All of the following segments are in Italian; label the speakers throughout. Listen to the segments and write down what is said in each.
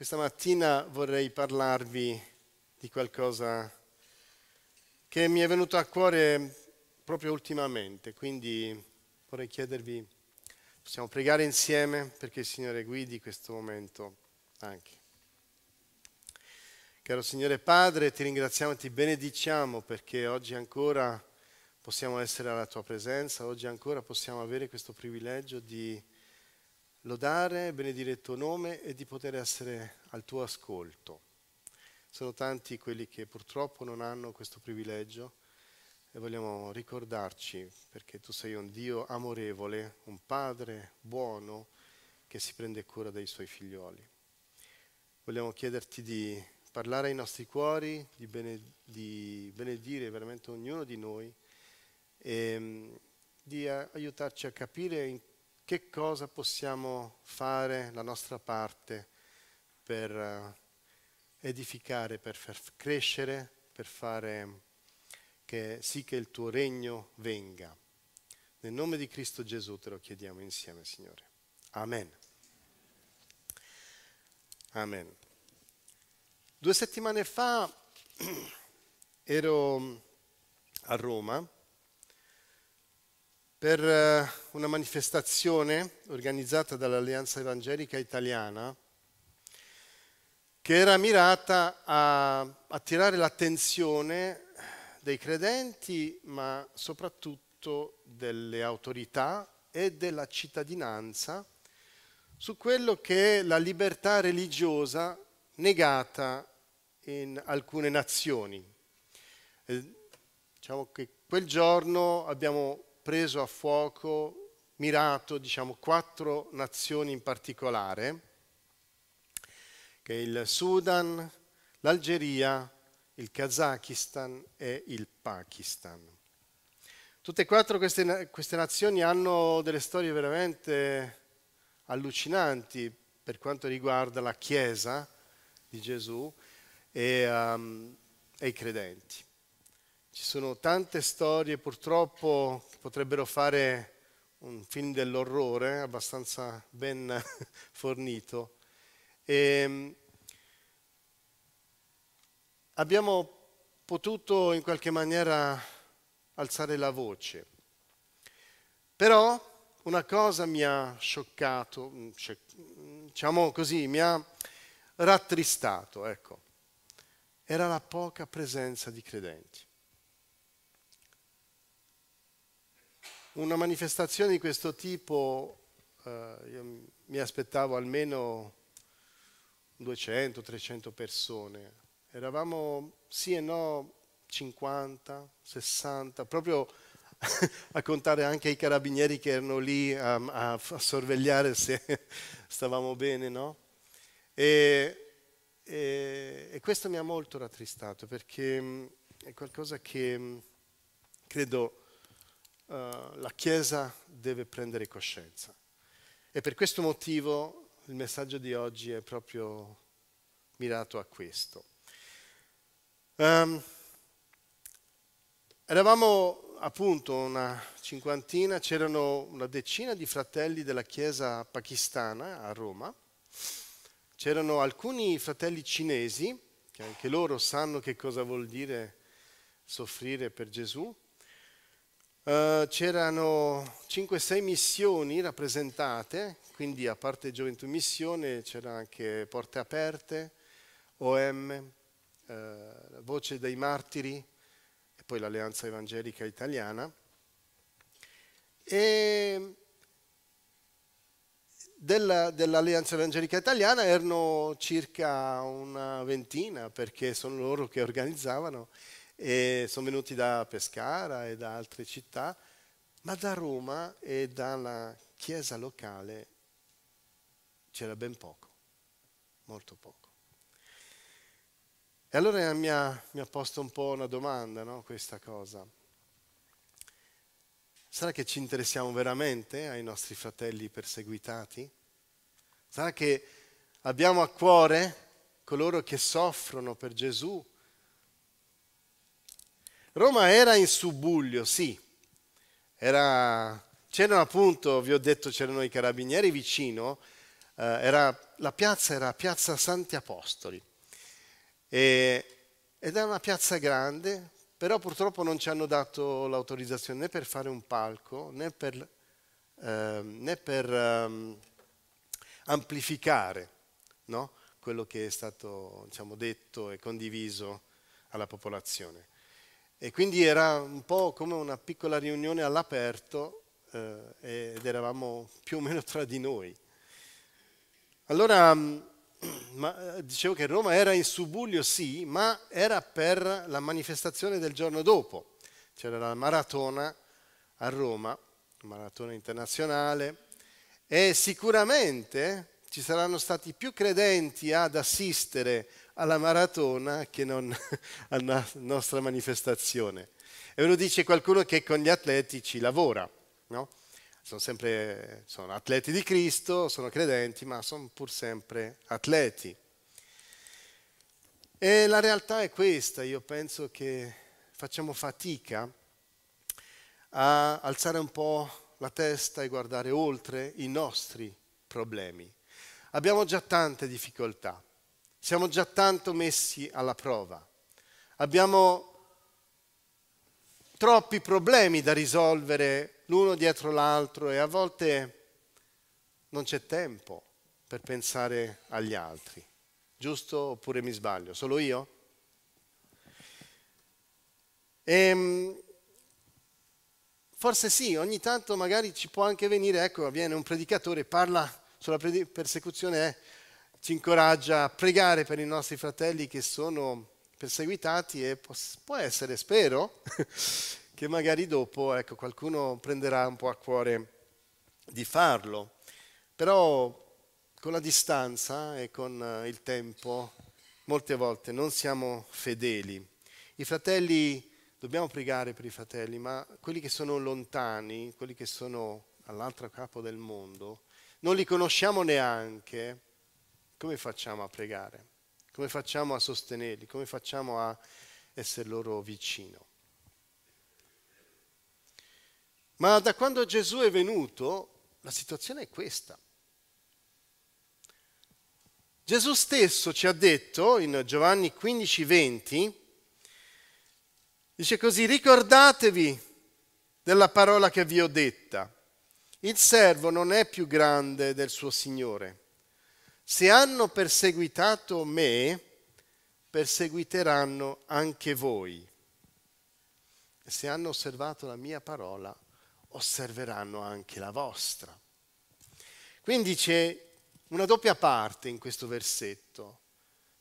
Speaker 1: Questa mattina vorrei parlarvi di qualcosa che mi è venuto a cuore proprio ultimamente, quindi vorrei chiedervi, possiamo pregare insieme perché il Signore guidi questo momento anche. Caro Signore Padre, ti ringraziamo e ti benediciamo perché oggi ancora possiamo essere alla tua presenza, oggi ancora possiamo avere questo privilegio di lodare, benedire il tuo nome e di poter essere al tuo ascolto. Sono tanti quelli che purtroppo non hanno questo privilegio e vogliamo ricordarci perché tu sei un Dio amorevole, un Padre buono che si prende cura dei suoi figlioli. Vogliamo chiederti di parlare ai nostri cuori, di, bene, di benedire veramente ognuno di noi e mm, di aiutarci a capire in che cosa possiamo fare la nostra parte per eh, edificare, per far crescere, per fare che, sì che il tuo regno venga. Nel nome di Cristo Gesù te lo chiediamo insieme, Signore. Amen. Amen. Due settimane fa ero a Roma per eh, una manifestazione organizzata dall'Alleanza Evangelica Italiana che era mirata a attirare l'attenzione dei credenti, ma soprattutto delle autorità e della cittadinanza su quello che è la libertà religiosa negata in alcune nazioni. E, eh, diciamo che quel giorno abbiamo preso a fuoco, mirato, diciamo, quattro nazioni in particolare, che è il Sudan, l'Algeria, il Kazakistan e il Pakistan. Tutte e quattro queste, queste nazioni hanno delle storie veramente allucinanti per quanto riguarda la Chiesa di Gesù e, um, e i credenti. Ci sono tante storie purtroppo potrebbero fare un film dell'orrore abbastanza ben fornito. E ehm, abbiamo potuto in qualche maniera alzare la voce. Però una cosa mi ha scioccato, mm, cioè, mm, diciamo così, mi ha rattristato, ecco. Era la poca presenza di credenti. Una manifestazione di questo tipo, eh, mi aspettavo almeno 200-300 persone. Eravamo sì e no 50, 60, proprio a contare anche i carabinieri che erano lì a, a, a sorvegliare se stavamo bene, no? E, e, e, questo mi ha molto rattristato perché mm, è qualcosa che mm, credo eh, la Chiesa deve prendere coscienza. E per questo motivo il messaggio di oggi è proprio mirato a questo. Um, eravamo appunto una cinquantina, c'erano una decina di fratelli della Chiesa pakistana a Roma, c'erano alcuni fratelli cinesi, che anche loro sanno che cosa vuol dire soffrire per Gesù, eh, c'erano 5-6 missioni rappresentate, quindi a parte Gioventù Missione c'era anche Porte Aperte, OM, uh, eh, Voce dei Martiri e poi l'Alleanza Evangelica Italiana. E della, dell'Alleanza Evangelica Italiana erano circa una ventina, perché sono loro che organizzavano, e sono venuti da Pescara e da altre città, ma da Roma e dalla chiesa locale c'era ben poco, molto poco. E allora mi ha, mi ha posto un po' una domanda, no, questa cosa. Sarà che ci interessiamo veramente ai nostri fratelli perseguitati? Sarà che abbiamo a cuore coloro che soffrono per Gesù Roma era in subbuglio, sì. Era, c'erano appunto, vi ho detto, c'erano i carabinieri vicino, eh, era, la piazza era Piazza Santi Apostoli. E, ed è una piazza grande, però purtroppo non ci hanno dato l'autorizzazione né per fare un palco, né per, eh, né per um, amplificare no? quello che è stato diciamo, detto e condiviso alla popolazione. E quindi era un po' come una piccola riunione all'aperto eh, ed eravamo più o meno tra di noi. Allora, mm, ma, eh, dicevo che Roma era in subuglio, sì, ma era per la manifestazione del giorno dopo. C'era la maratona a Roma, maratona internazionale, e sicuramente ci saranno stati più credenti ad assistere alla maratona che non alla nostra manifestazione. E ve lo dice qualcuno che con gli atleti ci lavora, no? Sono sempre sono atleti di Cristo, sono credenti, ma sono pur sempre atleti. E la realtà è questa, io penso che facciamo fatica a alzare un po' la testa e guardare oltre i nostri problemi abbiamo già tante difficoltà, siamo già tanto messi alla prova, abbiamo troppi problemi da risolvere l'uno dietro l'altro e a volte non c'è tempo per pensare agli altri. Giusto oppure mi sbaglio? Solo io? E, ehm, forse sì, ogni tanto magari ci può anche venire, ecco, viene un predicatore e parla sulla persecuzione ci incoraggia a pregare per i nostri fratelli che sono perseguitati e può essere, spero, che magari dopo ecco, qualcuno prenderà un po' a cuore di farlo. Però con la distanza e con eh, il tempo molte volte non siamo fedeli. I fratelli, dobbiamo pregare per i fratelli, ma quelli che sono lontani, quelli che sono all'altro capo del mondo, non li conosciamo neanche, come facciamo a pregare? Come facciamo a sostenerli? Come facciamo a essere loro vicino? Ma da quando Gesù è venuto, la situazione è questa. Gesù stesso ci ha detto in Giovanni 15, 20, dice così, ricordatevi della parola che vi ho detta. Il servo non è più grande del suo Signore. Se hanno perseguitato me, perseguiteranno anche voi. E se hanno osservato la mia parola, osserveranno anche la vostra. Quindi c'è una doppia parte in questo versetto.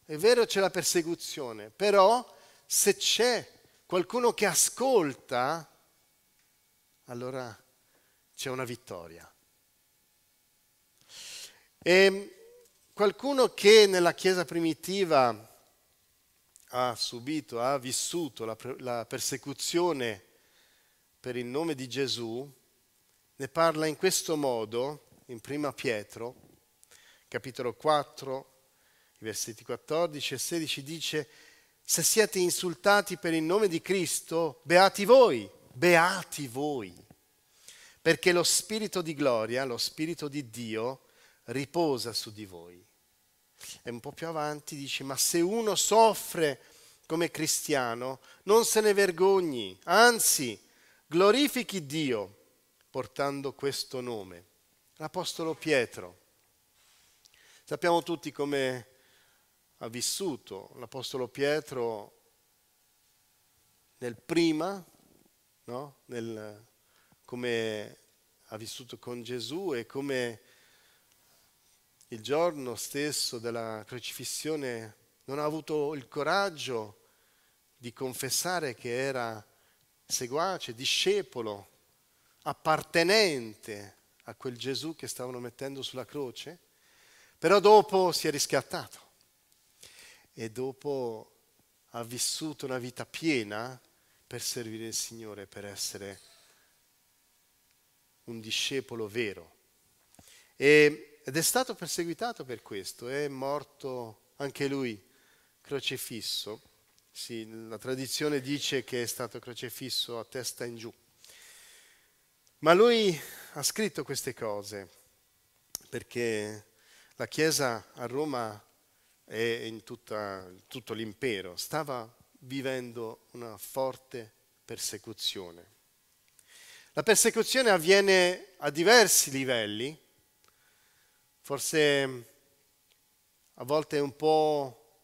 Speaker 1: È vero c'è la persecuzione, però se c'è qualcuno che ascolta, allora c'è una vittoria. E qualcuno che nella Chiesa primitiva ha subito, ha vissuto la, la persecuzione per il nome di Gesù, ne parla in questo modo in Prima Pietro, capitolo 4, versetti 14 e 16, dice, se siete insultati per il nome di Cristo, beati voi, beati voi perché lo Spirito di gloria, lo Spirito di Dio, riposa su di voi. E un po' più avanti dice, ma se uno soffre come cristiano, non se ne vergogni, anzi, glorifichi Dio portando questo nome. L'Apostolo Pietro. Sappiamo tutti come ha vissuto l'Apostolo Pietro nel prima, no? nel come ha vissuto con Gesù e come il giorno stesso della crocifissione non ha avuto il coraggio di confessare che era seguace, discepolo, appartenente a quel Gesù che stavano mettendo sulla croce, però dopo si è riscattato e dopo ha vissuto una vita piena per servire il Signore, per essere un discepolo vero. E, ed è stato perseguitato per questo, è morto anche lui crocifisso. Sì, la tradizione dice che è stato crocifisso a testa in giù. Ma lui ha scritto queste cose perché la Chiesa a Roma e in tutta, tutto l'impero stava vivendo una forte persecuzione. La persecuzione avviene a diversi livelli, forse mm, a volte un po'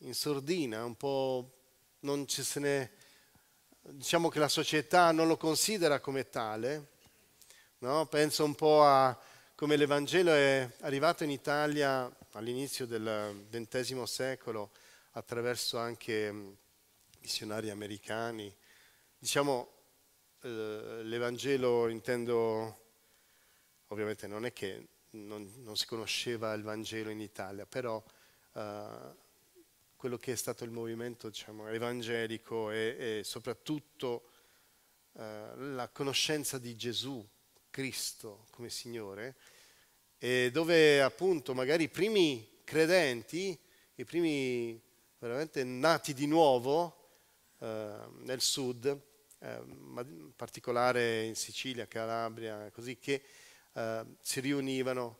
Speaker 1: in sordina, un po' non ci se ne... diciamo che la società non lo considera come tale, no? penso un po' a come l'Evangelo è arrivato in Italia all'inizio del XX secolo attraverso anche mm, missionari americani, diciamo eh, l'Evangelo intendo, ovviamente non è che non, non, si conosceva il Vangelo in Italia, però eh, quello che è stato il movimento diciamo, evangelico e, soprattutto eh, la conoscenza di Gesù Cristo come Signore, dove appunto magari i primi credenti, i primi veramente nati di nuovo eh, nel sud, eh, in particolare in Sicilia, Calabria, così, che eh, si riunivano,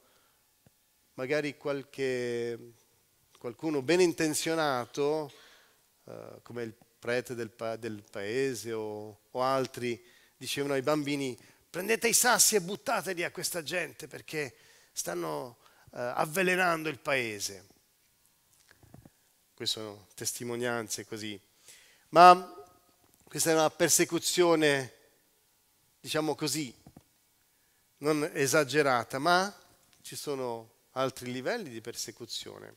Speaker 1: magari qualche, qualcuno ben intenzionato, eh, come il prete del, pa del paese o, o altri, dicevano ai bambini prendete i sassi e buttateli a questa gente perché stanno eh, avvelenando il paese. Queste sono testimonianze così. Ma questa è una persecuzione, diciamo così, non esagerata, ma ci sono altri livelli di persecuzione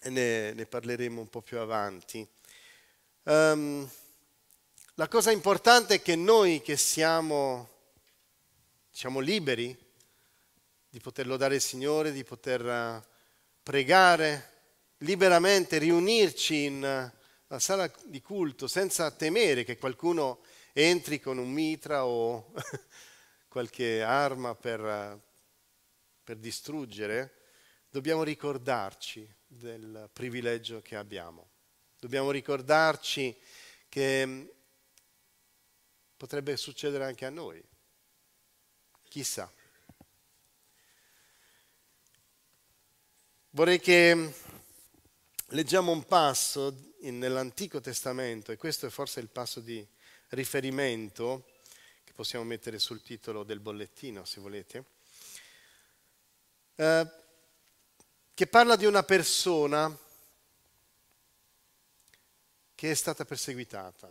Speaker 1: e ne, ne parleremo un po' più avanti. Um, la cosa importante è che noi che siamo, diciamo, liberi di poter lodare il Signore, di poter eh, pregare liberamente, riunirci in la sala di culto senza temere che qualcuno entri con un mitra o qualche arma per, per distruggere, dobbiamo ricordarci del privilegio che abbiamo. Dobbiamo ricordarci che mm, potrebbe succedere anche a noi. Chissà. Vorrei che mm, leggiamo un passo nell'Antico Testamento, e questo è forse il passo di riferimento che possiamo mettere sul titolo del bollettino, se volete, eh, che parla di una persona che è stata perseguitata,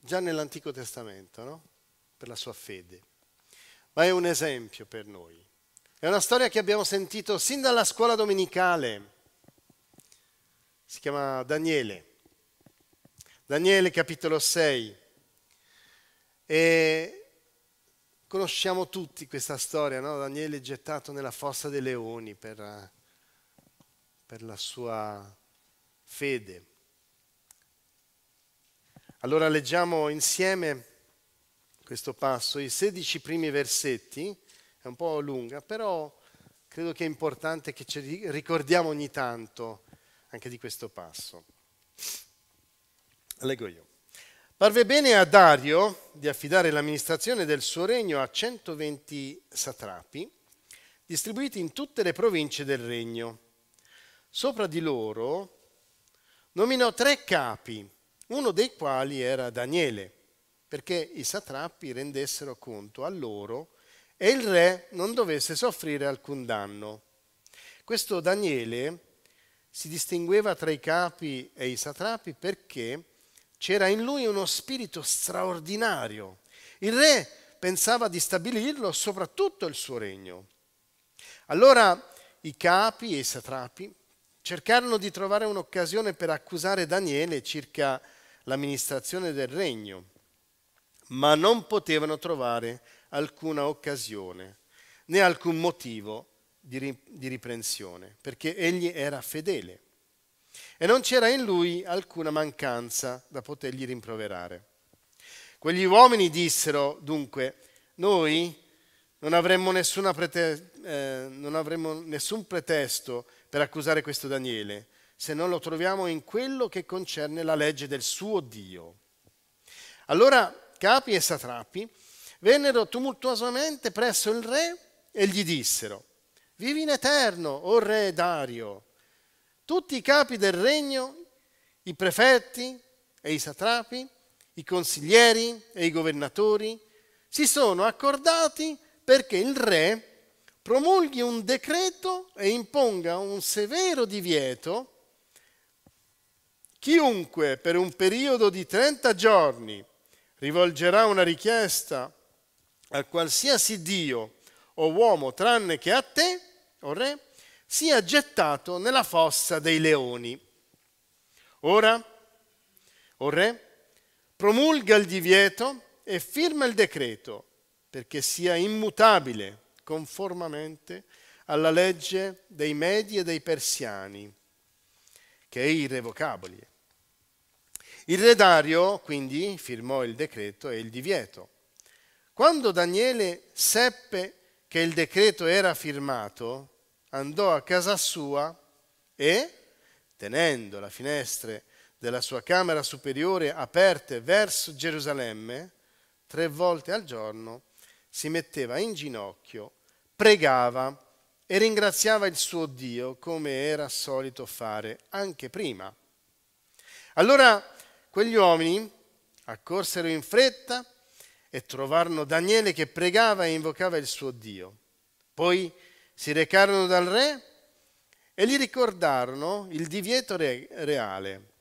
Speaker 1: già nell'Antico Testamento, no? per la sua fede. Ma è un esempio per noi. È una storia che abbiamo sentito sin dalla scuola domenicale si chiama Daniele. Daniele capitolo 6. E conosciamo tutti questa storia, no? Daniele gettato nella fossa dei leoni per, per la sua fede. Allora leggiamo insieme questo passo, i 16 primi versetti, è un po' lunga, però credo che è importante che ci ricordiamo ogni tanto anche di questo passo. Leggo io. Parve bene a Dario di affidare l'amministrazione del suo regno a 120 satrapi, distribuiti in tutte le province del regno. Sopra di loro nominò tre capi, uno dei quali era Daniele, perché i satrapi rendessero conto a loro e il re non dovesse soffrire alcun danno. Questo Daniele si distingueva tra i capi e i satrapi perché c'era in lui uno spirito straordinario. Il re pensava di stabilirlo sopra tutto il suo regno. Allora i capi e i satrapi cercarono di trovare un'occasione per accusare Daniele circa l'amministrazione del regno, ma non potevano trovare alcuna occasione né alcun motivo di, di riprensione, perché egli era fedele e non c'era in lui alcuna mancanza da potergli rimproverare. Quegli uomini dissero dunque, noi non avremmo, prete- eh, non avremmo nessun pretesto per accusare questo Daniele, se non lo troviamo in quello che concerne la legge del suo Dio. Allora capi e satrapi vennero tumultuosamente presso il re e gli dissero, Vivi in eterno, o oh re Dario. Tutti i capi del regno, i prefetti e i satrapi, i consiglieri e i governatori, si sono accordati perché il re promulghi un decreto e imponga un severo divieto Chiunque per un periodo di 30 giorni rivolgerà una richiesta a qualsiasi Dio o uomo tranne che a te, o re, sia gettato nella fossa dei leoni. Ora, o re, promulga il divieto e firma il decreto perché sia immutabile conformamente alla legge dei Medi e dei Persiani, che è irrevocabile. Il re Dario quindi firmò il decreto e il divieto. Quando Daniele seppe che il decreto era firmato, andò a casa sua e, tenendo le finestre della sua camera superiore aperte verso Gerusalemme, tre volte al giorno si metteva in ginocchio, pregava e ringraziava il suo Dio come era solito fare anche prima. Allora quegli uomini accorsero in fretta e trovarono Daniele che pregava e invocava il suo Dio. Poi si recarono dal re e gli ricordarono il divieto re- reale.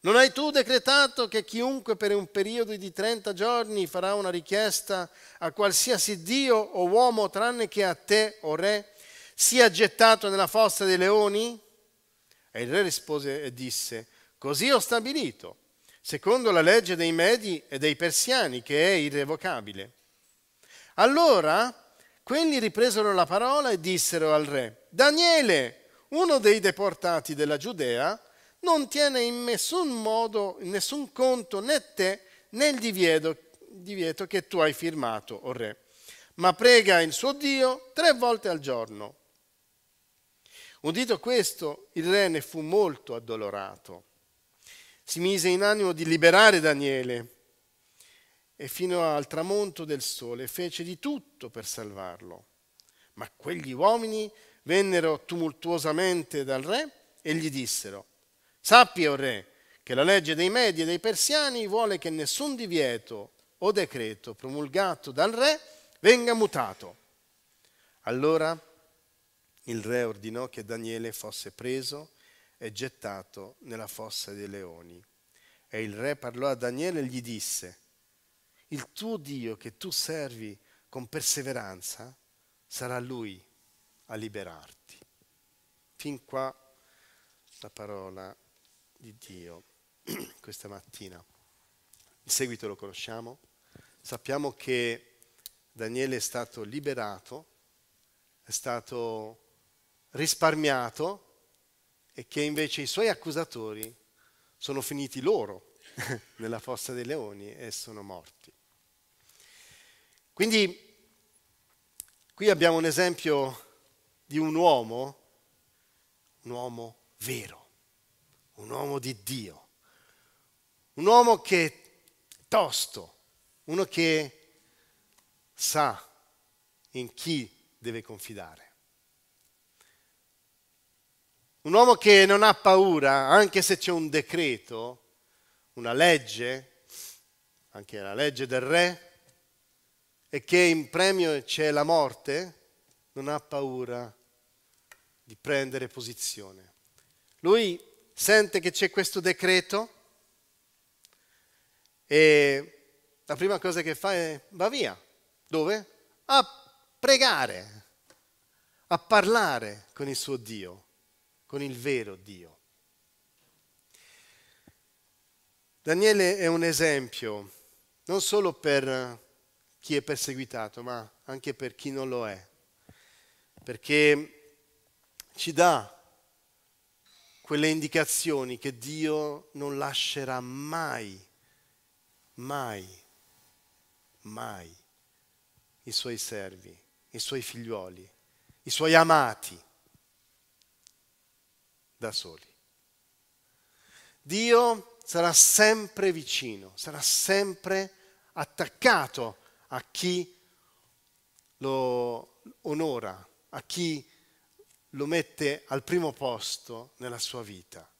Speaker 1: Non hai tu decretato che chiunque per un periodo di 30 giorni farà una richiesta a qualsiasi Dio o uomo tranne che a te, o re, sia gettato nella fossa dei leoni? E il re rispose e disse, così ho stabilito secondo la legge dei Medi e dei Persiani, che è irrevocabile. Allora quelli ripresero la parola e dissero al re, Daniele, uno dei deportati della Giudea, non tiene in nessun modo, in nessun conto né te né il divieto, divieto che tu hai firmato, o oh re, ma prega il suo Dio tre volte al giorno. Udito questo, il re ne fu molto addolorato si mise in animo di liberare Daniele e fino al tramonto del sole fece di tutto per salvarlo. Ma quegli uomini vennero tumultuosamente dal re e gli dissero, sappi, o oh re, che la legge dei Medi e dei Persiani vuole che nessun divieto o decreto promulgato dal re venga mutato. Allora il re ordinò che Daniele fosse preso e gettato nella fossa dei leoni. E il re parlò a Daniele e gli disse, il tuo Dio che tu servi con perseveranza sarà lui a liberarti. Fin qua la parola di Dio questa mattina. Il seguito lo conosciamo. Sappiamo che Daniele è stato liberato, è stato risparmiato e che invece i suoi accusatori sono finiti loro nella fossa dei leoni e sono morti. Quindi qui abbiamo un esempio di un uomo, un uomo vero, un uomo di Dio, un uomo che è tosto, uno che sa in chi deve confidare. Un uomo che non ha paura, anche se c'è un decreto, una legge, anche la legge del re, e che in premio c'è la morte, non ha paura di prendere posizione. Lui sente che c'è questo decreto e la prima cosa che fa è va via. Dove? A pregare, a parlare con il suo Dio con il vero Dio. Daniele è un esempio non solo per chi è perseguitato, ma anche per chi non lo è, perché ci dà quelle indicazioni che Dio non lascerà mai, mai, mai i suoi servi, i suoi figlioli, i suoi amati da soli. Dio sarà sempre vicino, sarà sempre attaccato a chi lo onora, a chi lo mette al primo posto nella sua vita,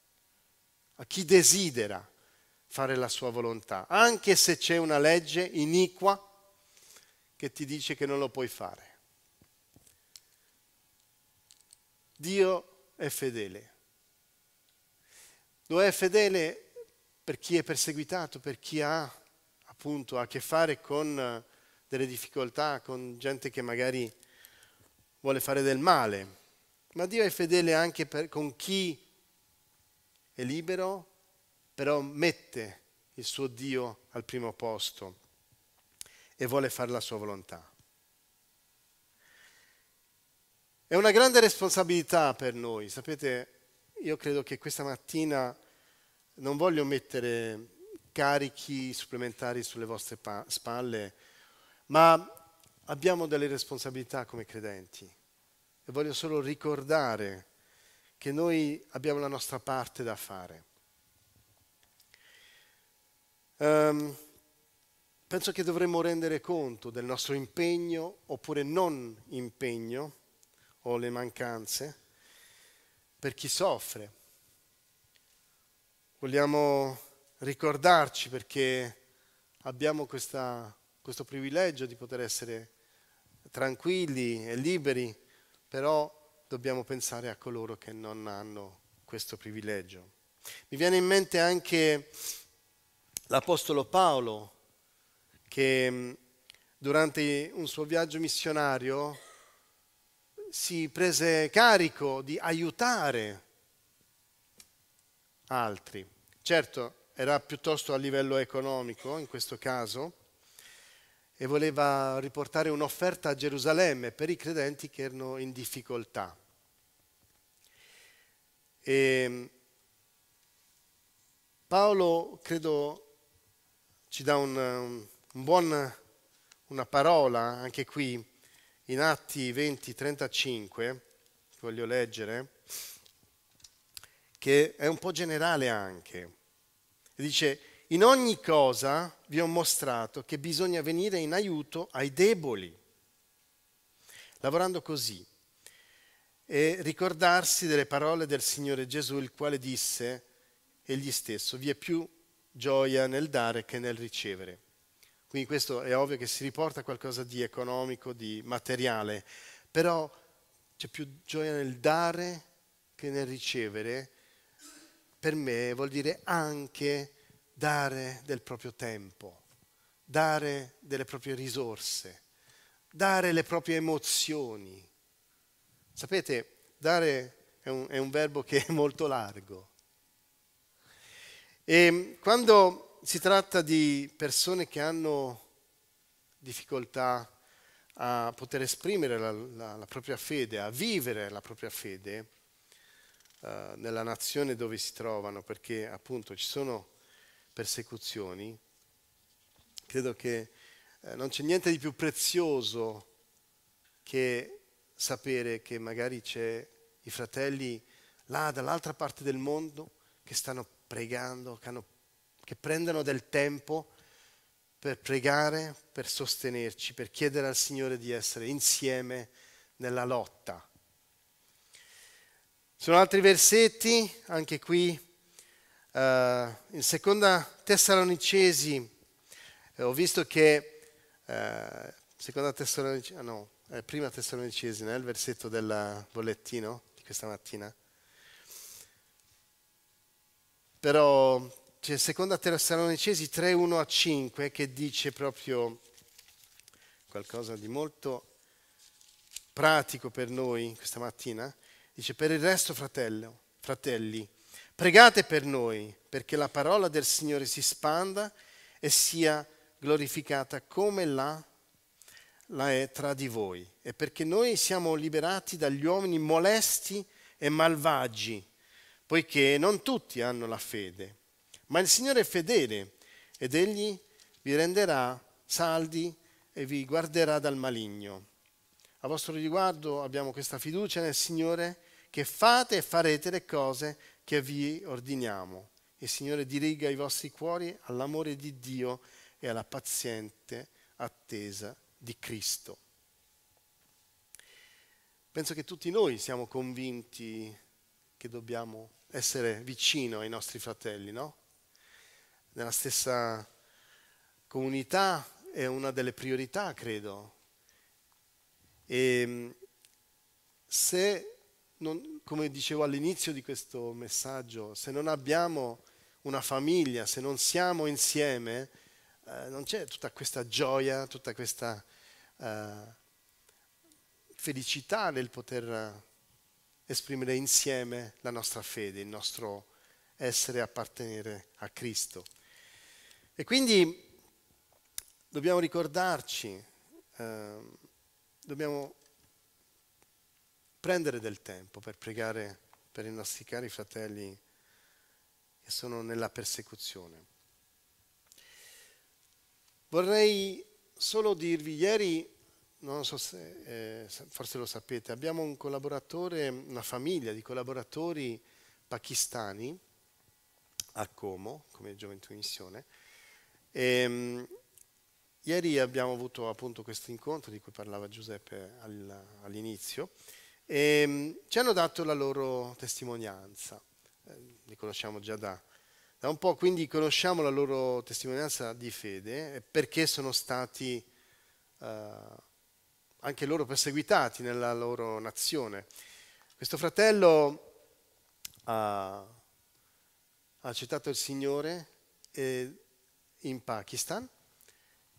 Speaker 1: a chi desidera fare la sua volontà, anche se c'è una legge iniqua che ti dice che non lo puoi fare. Dio è fedele lo è fedele per chi è perseguitato, per chi ha appunto a che fare con eh, delle difficoltà, con gente che magari vuole fare del male. Ma Dio è fedele anche per, con chi è libero, però mette il suo Dio al primo posto e vuole fare la sua volontà. È una grande responsabilità per noi, sapete, io credo che questa mattina non voglio mettere carichi supplementari sulle vostre spalle, ma abbiamo delle responsabilità come credenti e voglio solo ricordare che noi abbiamo la nostra parte da fare. Um, penso che dovremmo rendere conto del nostro impegno oppure non impegno o le mancanze per chi soffre. Vogliamo ricordarci perché abbiamo questa, questo privilegio di poter essere tranquilli e liberi, però dobbiamo pensare a coloro che non hanno questo privilegio. Mi viene in mente anche l'Apostolo Paolo che mm, durante un suo viaggio missionario si prese carico di aiutare altri. Certo, era piuttosto a livello economico in questo caso e voleva riportare un'offerta a Gerusalemme per i credenti che erano in difficoltà. E mm, Paolo, credo, ci dà un, un buon, una parola anche qui in Atti 20, 35, voglio leggere, che è un po' generale anche. Dice, in ogni cosa vi ho mostrato che bisogna venire in aiuto ai deboli, lavorando così e ricordarsi delle parole del Signore Gesù, il quale disse egli stesso, vi è più gioia nel dare che nel ricevere. Quindi questo è ovvio che si riporta a qualcosa di economico, di materiale, però c'è più gioia nel dare che nel ricevere. Per me vuol dire anche dare del proprio tempo, dare delle proprie risorse, dare le proprie emozioni. Sapete, dare è un, è un verbo che è molto largo. E quando si tratta di persone che hanno difficoltà a poter esprimere la, la, la propria fede, a vivere la propria fede eh, nella nazione dove si trovano, perché appunto ci sono persecuzioni, credo che eh, non c'è niente di più prezioso che sapere che magari c'è i fratelli là dall'altra parte del mondo che stanno pregando, che hanno che prendano del tempo per pregare, per sostenerci, per chiedere al Signore di essere insieme nella lotta. Ci sono altri versetti, anche qui, uh, in seconda Tessalonicesi, eh, ho visto che, uh, seconda Tessalonicesi, ah no, eh, prima Tessalonicesi, nel versetto del bollettino di questa mattina, però c'è seconda Tessalonicesi 3, 1 a 5 che dice proprio qualcosa di molto pratico per noi questa mattina. Dice, per il resto fratello, fratelli, pregate per noi perché la parola del Signore si spanda e sia glorificata come la, la è tra di voi e perché noi siamo liberati dagli uomini molesti e malvagi, poiché non tutti hanno la fede. Ma il Signore è fedele ed egli vi renderà saldi e vi guarderà dal maligno. A vostro riguardo abbiamo questa fiducia nel Signore che fate e farete le cose che vi ordiniamo. Il Signore diriga i vostri cuori all'amore di Dio e alla paziente attesa di Cristo. Penso che tutti noi siamo convinti che dobbiamo essere vicino ai nostri fratelli, no? nella stessa comunità è una delle priorità, credo. E ehm, se, non, come dicevo all'inizio di questo messaggio, se non abbiamo una famiglia, se non siamo insieme, eh, non c'è tutta questa gioia, tutta questa eh, felicità nel poter eh, esprimere insieme la nostra fede, il nostro essere appartenere a Cristo. E quindi dobbiamo ricordarci, eh, dobbiamo prendere del tempo per pregare per i nostri cari fratelli che sono nella persecuzione. Vorrei solo dirvi, ieri, non so se eh, forse lo sapete, abbiamo un collaboratore, una famiglia di collaboratori pakistani a Como, come Gioventù in Missione, e, ehm, ieri abbiamo avuto appunto questo incontro di cui parlava Giuseppe all'inizio e ehm, ci hanno dato la loro testimonianza, eh, li conosciamo già da, da un po', quindi conosciamo la loro testimonianza di fede e perché sono stati eh, anche loro perseguitati nella loro nazione. Questo fratello ha, ha accettato il Signore e in Pakistan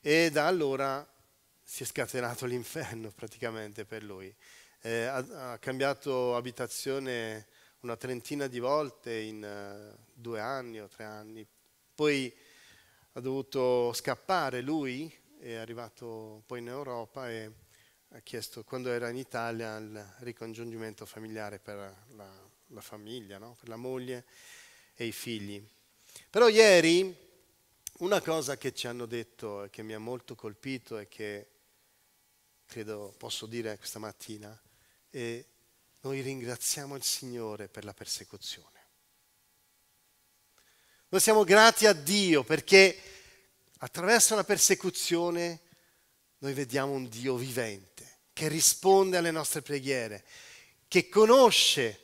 Speaker 1: e da allora si è scatenato l'inferno praticamente per lui. Eh, ha, ha, cambiato abitazione una trentina di volte in uh, due anni o tre anni, poi ha dovuto scappare lui, è arrivato poi in Europa e ha chiesto quando era in Italia il ricongiungimento familiare per la, la famiglia, no? per la moglie e i figli. Però ieri una cosa che ci hanno detto e che mi ha molto colpito e che credo posso dire questa mattina è noi ringraziamo il Signore per la persecuzione. Noi siamo grati a Dio perché attraverso la persecuzione noi vediamo un Dio vivente che risponde alle nostre preghiere, che conosce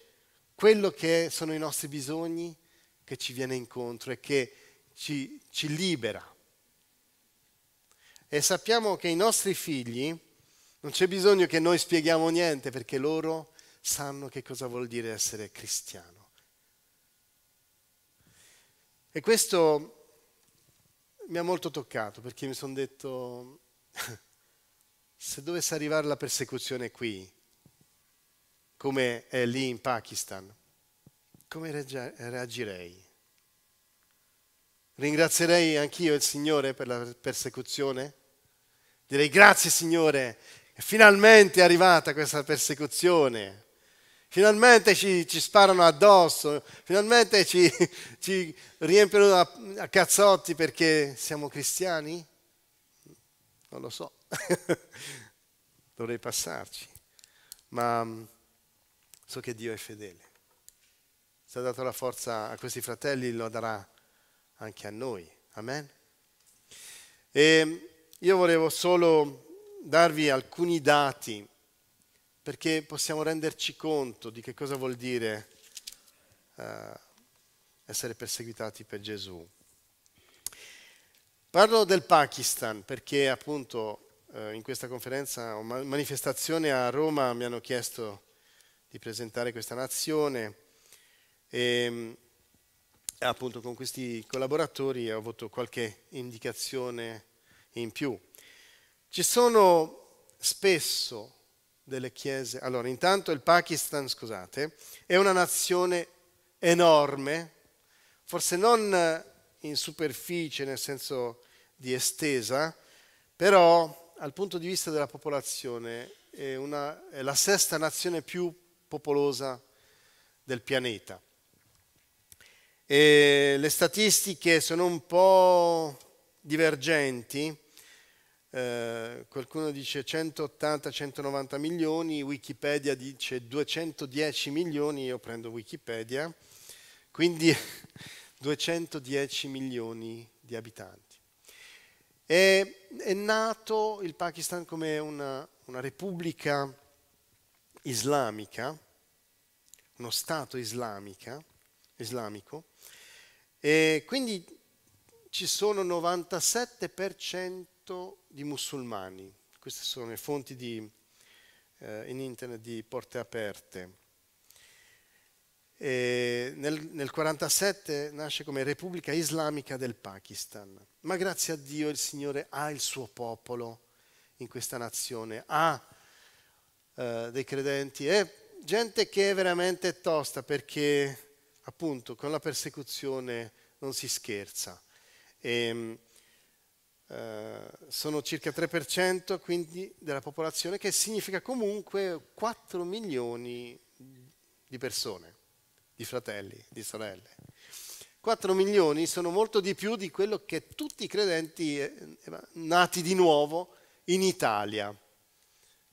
Speaker 1: quello che sono i nostri bisogni, che ci viene incontro e che ci, ci libera. E sappiamo che i nostri figli, non c'è bisogno che noi spieghiamo niente perché loro sanno che cosa vuol dire essere cristiano. E questo mi ha molto toccato perché mi sono detto, se dovesse arrivare la persecuzione qui, come è lì in Pakistan, come reagirei? Ringrazierei anch'io il Signore per la persecuzione. Direi grazie Signore, finalmente è arrivata questa persecuzione. Finalmente ci, ci sparano addosso, finalmente ci, ci riempiono a, a cazzotti perché siamo cristiani? Non lo so, dovrei passarci, ma mm, so che Dio è fedele. Se ha dato la forza a questi fratelli, lo darà anche a noi. Amen? E ehm, io volevo solo darvi alcuni dati perché possiamo renderci conto di che cosa vuol dire uh, essere perseguitati per Gesù. Parlo del Pakistan perché appunto uh, in questa conferenza o manifestazione a Roma mi hanno chiesto di presentare questa nazione. E, ehm, appunto con questi collaboratori ho avuto qualche indicazione in più. Ci sono spesso delle chiese, allora intanto il Pakistan, scusate, è una nazione enorme, forse non in superficie nel senso di estesa, però dal punto di vista della popolazione è, una, è la sesta nazione più popolosa del pianeta. E le statistiche sono un po' divergenti. Eh, qualcuno dice 180-190 milioni, Wikipedia dice 210 milioni, io prendo Wikipedia, quindi 210 milioni di abitanti. E, è nato il Pakistan come una, una repubblica islamica, uno Stato islamica, islamico. E quindi ci sono 97% di musulmani, queste sono le fonti di, eh, in internet di porte aperte. E nel 1947 nasce come Repubblica Islamica del Pakistan, ma grazie a Dio il Signore ha il suo popolo in questa nazione, ha eh, dei credenti e gente che è veramente tosta perché appunto con la persecuzione non si scherza. E, ehm, eh, sono circa 3% quindi della popolazione che significa comunque 4 milioni di persone, di fratelli, di sorelle. 4 milioni sono molto di più di quello che tutti i credenti eh, eh, nati di nuovo in Italia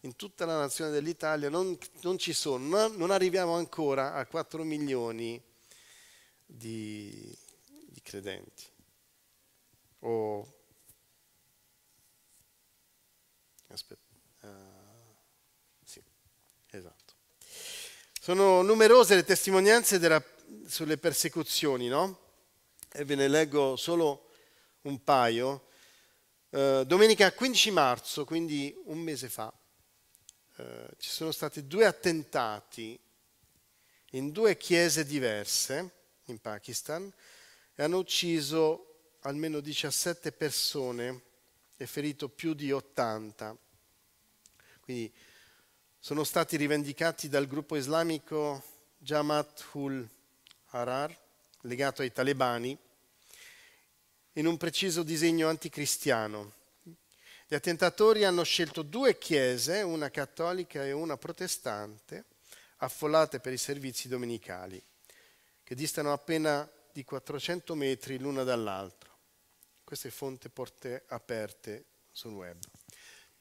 Speaker 1: in tutta la nazione dell'Italia non, non ci sono, non, non arriviamo ancora a 4 milioni di, di credenti o aspetta uh, sì esatto sono numerose le testimonianze della, sulle persecuzioni no? e ve ne leggo solo un paio uh, domenica 15 marzo quindi un mese fa uh, ci sono stati due attentati in due chiese diverse in Pakistan e hanno ucciso almeno 17 persone e ferito più di 80. Quindi sono stati rivendicati dal gruppo islamico Jamaat ul Harar, legato ai talebani, in un preciso disegno anticristiano. Gli attentatori hanno scelto due chiese, una cattolica e una protestante, affollate per i servizi domenicali che distano appena di 400 metri l'una dall'altra. Queste fonte porte aperte sul web.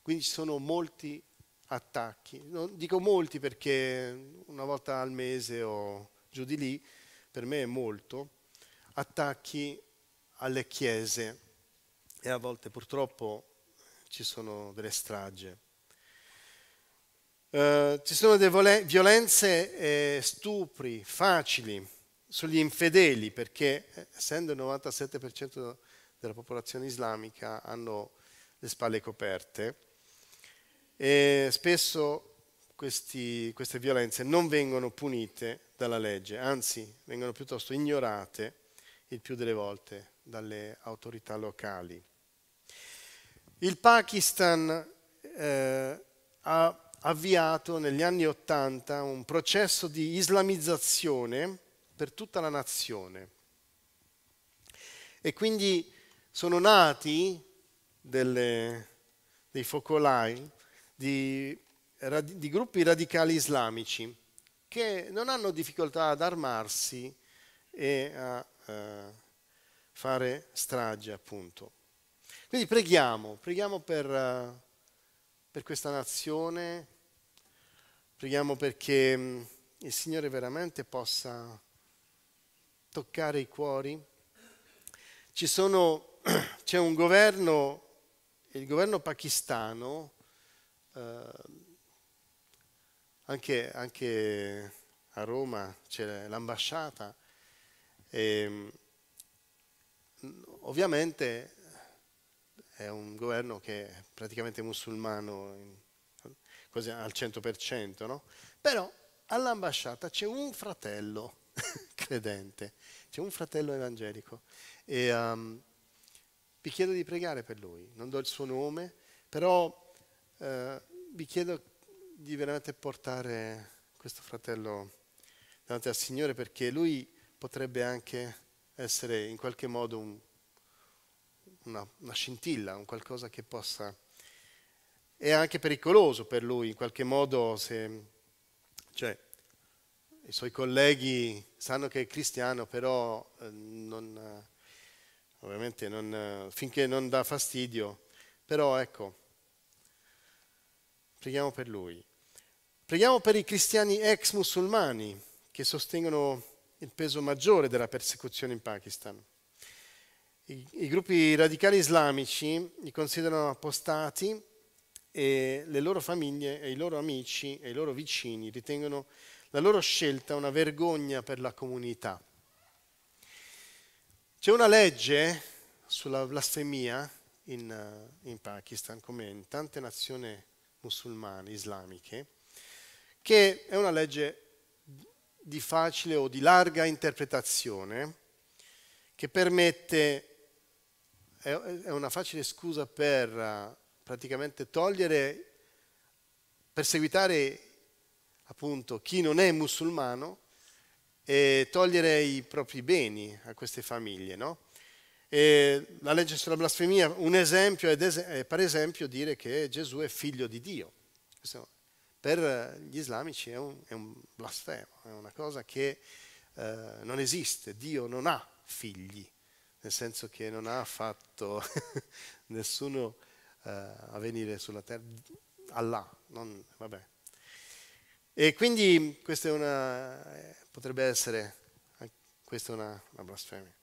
Speaker 1: Quindi ci sono molti attacchi, non dico molti perché una volta al mese o giù di lì, per me è molto, attacchi alle chiese e a volte purtroppo ci sono delle strage. Eh, ci sono delle violenze e stupri facili sugli infedeli, perché eh, essendo il 97% della popolazione islamica hanno le spalle coperte e spesso questi, queste violenze non vengono punite dalla legge, anzi vengono piuttosto ignorate il più delle volte dalle autorità locali. Il Pakistan eh, ha avviato negli anni Ottanta un processo di islamizzazione per tutta la nazione. E quindi sono nati delle, dei focolai di, di gruppi radicali islamici che non hanno difficoltà ad armarsi e a eh, fare strage, appunto. Quindi preghiamo, preghiamo per, eh, per questa nazione, preghiamo perché mm, il Signore veramente possa toccare i cuori. Ci Sono, c'è un governo, il governo pakistano, eh, anche, anche, a Roma c'è l'ambasciata, e, ehm, ovviamente è un governo che è praticamente musulmano quasi al 100%, no? però all'ambasciata c'è un fratello credente, c'è un fratello evangelico e um, vi chiedo di pregare per lui, non do il suo nome, però uh, vi chiedo di veramente portare questo fratello davanti al Signore perché lui potrebbe anche essere in qualche modo un, una, una scintilla, un qualcosa che possa... È anche pericoloso per lui, in qualche modo, se... Cioè, i suoi colleghi sanno che è cristiano, però eh, non, eh, ovviamente non, eh, finché non dà fastidio, però ecco, preghiamo per lui. Preghiamo per i cristiani ex musulmani che sostengono il peso maggiore della persecuzione in Pakistan. I, i gruppi radicali islamici li considerano appostati e le loro famiglie e i loro amici e i loro vicini ritengono la loro scelta è una vergogna per la comunità. C'è una legge sulla blasfemia in, eh, in Pakistan, come in tante nazioni musulmane, islamiche, che è una legge di facile o di larga interpretazione che permette, è una facile scusa per eh, praticamente togliere, perseguitare appunto chi non è musulmano e togliere i propri beni a queste famiglie. No? la legge sulla blasfemia, un esempio è, è per esempio dire che Gesù è figlio di Dio. Questo per gli islamici è un, è un, blasfemo, è una cosa che eh, non esiste, Dio non ha figli, nel senso che non ha fatto nessuno eh, a venire sulla terra, Allah, non, vabbè, e quindi questa è una, eh, potrebbe essere, questa è una, una blasfemia.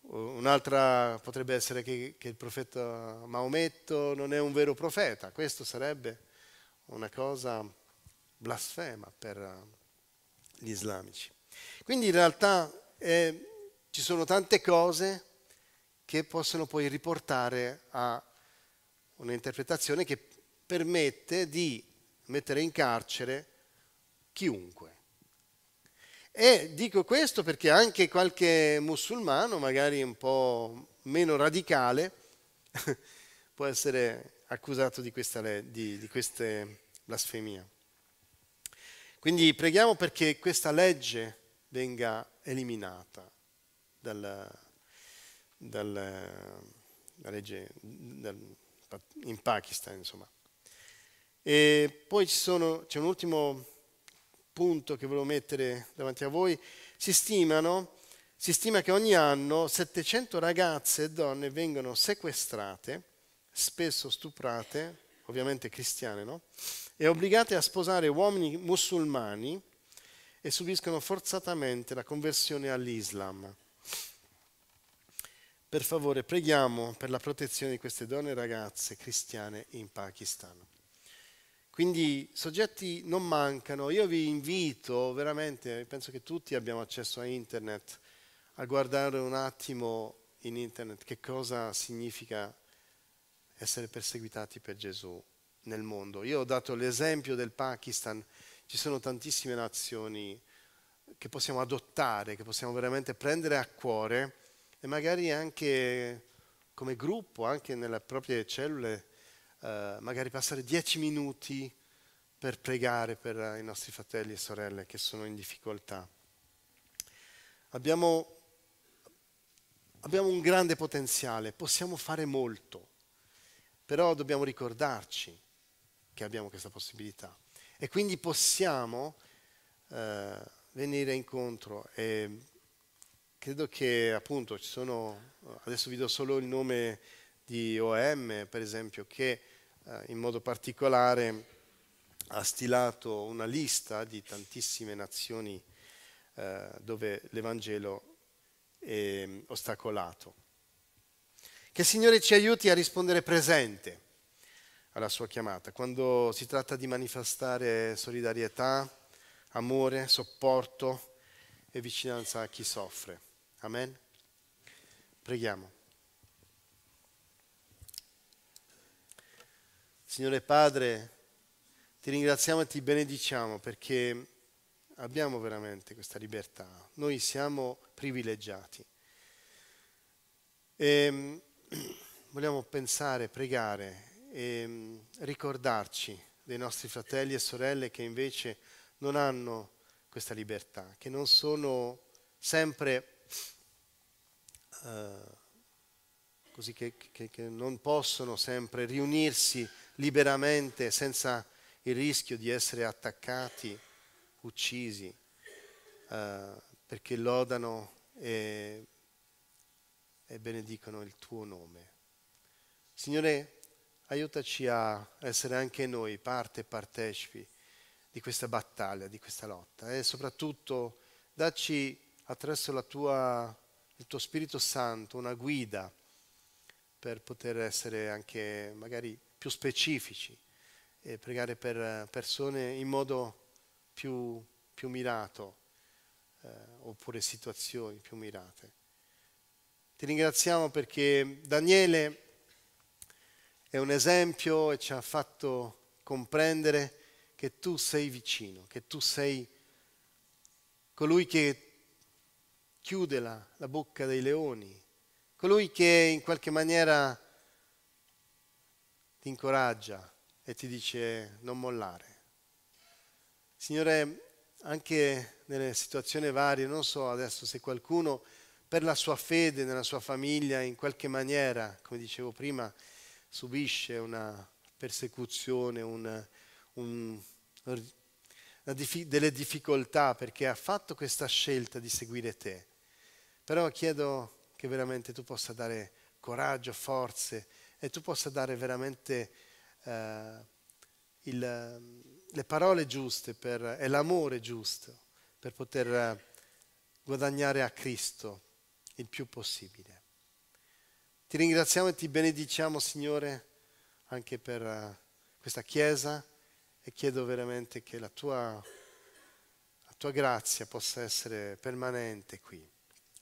Speaker 1: Un'altra potrebbe essere che, che il profeta Maometto non è un vero profeta, questo sarebbe una cosa blasfema per eh, gli islamici. Quindi in realtà eh, ci sono tante cose che possono poi riportare a un'interpretazione che permette di mettere in carcere chiunque. E dico questo perché anche qualche musulmano, magari un po' meno radicale, può essere accusato di questa, di, di queste blasfemia. Quindi preghiamo perché questa legge venga eliminata dalla, dalla, dalla legge dal, in Pakistan, insomma. E poi c'è un ultimo punto che volevo mettere davanti a voi, si, stimano, si stima che ogni anno 700 ragazze e donne vengono sequestrate, spesso stuprate, ovviamente cristiane, no? e obbligate a sposare uomini musulmani e subiscono forzatamente la conversione all'Islam. Per favore, preghiamo per la protezione di queste donne e ragazze cristiane in Pakistan. Quindi soggetti non mancano, io vi invito veramente, penso che tutti abbiamo accesso a internet, a guardare un attimo in internet che cosa significa essere perseguitati per Gesù nel mondo. Io ho dato l'esempio del Pakistan, ci sono tantissime nazioni che possiamo adottare, che possiamo veramente prendere a cuore e magari anche come gruppo, anche nelle proprie cellule, eh, magari passare dieci minuti per pregare per eh, i nostri fratelli e sorelle che sono in difficoltà. Abbiamo, abbiamo un grande potenziale, possiamo fare molto, però dobbiamo ricordarci che abbiamo questa possibilità e quindi possiamo eh, venire incontro e credo che appunto ci sono, adesso vi do solo il nome di OM, per esempio, che eh, in modo particolare ha stilato una lista di tantissime nazioni eh, dove l'Evangelo è mm, ostacolato. Che il Signore ci aiuti a rispondere presente alla sua chiamata, quando si tratta di manifestare solidarietà, amore, sopporto e vicinanza a chi soffre. Amen. Preghiamo. Signore Padre, ti ringraziamo e ti benediciamo perché abbiamo veramente questa libertà. Noi siamo privilegiati. E ehm, vogliamo pensare, pregare e mm, ricordarci dei nostri fratelli e sorelle che invece non hanno questa libertà, che non sono sempre uh, così, che, che, che non possono sempre riunirsi liberamente senza il rischio di essere attaccati, uccisi, eh, perché lodano e, e benedicono il tuo nome. Signore, aiutaci a essere anche noi parte e partecipi di questa battaglia, di questa lotta e soprattutto dacci attraverso tua, il tuo Spirito Santo una guida per poter essere anche magari più specifici e pregare per eh, persone in modo più, più mirato eh, oppure situazioni più mirate. Ti ringraziamo perché Daniele è un esempio e ci ha fatto comprendere che tu sei vicino, che tu sei colui che chiude la, la bocca dei leoni, colui che in qualche maniera incoraggia e ti dice non mollare. Signore, anche nelle situazioni varie, non so adesso se qualcuno per la sua fede, nella sua famiglia, in qualche maniera, come dicevo prima, subisce una persecuzione, un, un, una delle difficoltà perché ha fatto questa scelta di seguire te. Però chiedo che veramente tu possa dare coraggio, forze e tu possa dare veramente eh, il, le parole giuste per, e l'amore giusto per poter eh, guadagnare a Cristo il più possibile. Ti ringraziamo e ti benediciamo, Signore, anche per eh, questa Chiesa e chiedo veramente che la tua, la tua grazia possa essere permanente qui,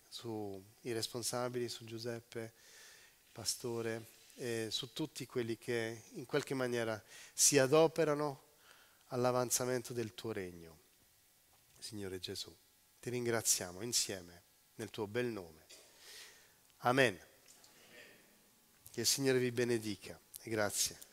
Speaker 1: sui responsabili, su Giuseppe, il Pastore eh, su tutti quelli che in qualche maniera si adoperano all'avanzamento del tuo regno. Signore Gesù, ti ringraziamo insieme nel tuo bel nome. Amen. Che il Signore vi benedica e grazie.